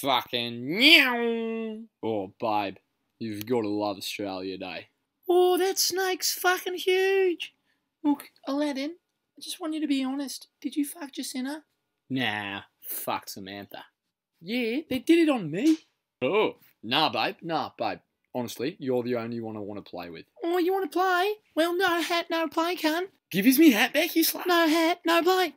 fucking meow. Oh, babe, you've got to love Australia Day. Oh, that snake's fucking huge. Look, Aladdin, I just want you to be honest. Did you fuck Jacinta? Nah, fuck Samantha. Yeah, they did it on me. Oh, nah, babe, nah, babe. Honestly, you're the only one I want to play with. Oh, you want to play? Well, no hat, no play, cunt. Give his me hat back, you slut. No hat, no play.